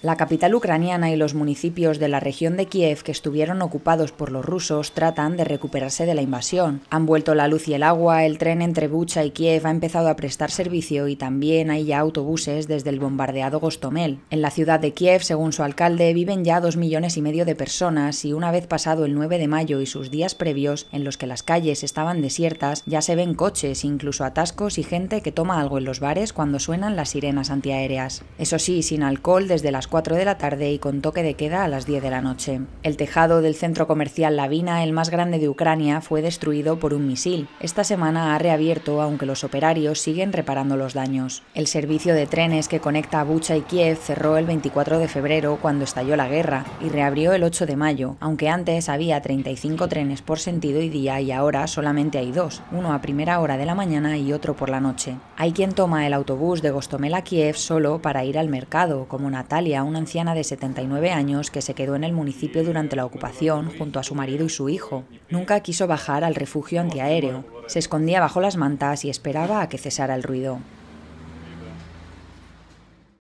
La capital ucraniana y los municipios de la región de Kiev que estuvieron ocupados por los rusos tratan de recuperarse de la invasión. Han vuelto la luz y el agua, el tren entre Bucha y Kiev ha empezado a prestar servicio y también hay ya autobuses desde el bombardeado Gostomel. En la ciudad de Kiev, según su alcalde, viven ya dos millones y medio de personas y una vez pasado el 9 de mayo y sus días previos, en los que las calles estaban desiertas, ya se ven coches, incluso atascos y gente que toma algo en los bares cuando suenan las sirenas antiaéreas. Eso sí, sin alcohol desde las 4 de la tarde y con toque de queda a las 10 de la noche. El tejado del centro comercial Lavina, el más grande de Ucrania, fue destruido por un misil. Esta semana ha reabierto, aunque los operarios siguen reparando los daños. El servicio de trenes que conecta Bucha y Kiev cerró el 24 de febrero cuando estalló la guerra y reabrió el 8 de mayo, aunque antes había 35 trenes por sentido y día y ahora solamente hay dos, uno a primera hora de la mañana y otro por la noche. Hay quien toma el autobús de Gostomel a Kiev solo para ir al mercado, como Natalia, a una anciana de 79 años que se quedó en el municipio durante la ocupación junto a su marido y su hijo. Nunca quiso bajar al refugio antiaéreo. Se escondía bajo las mantas y esperaba a que cesara el ruido.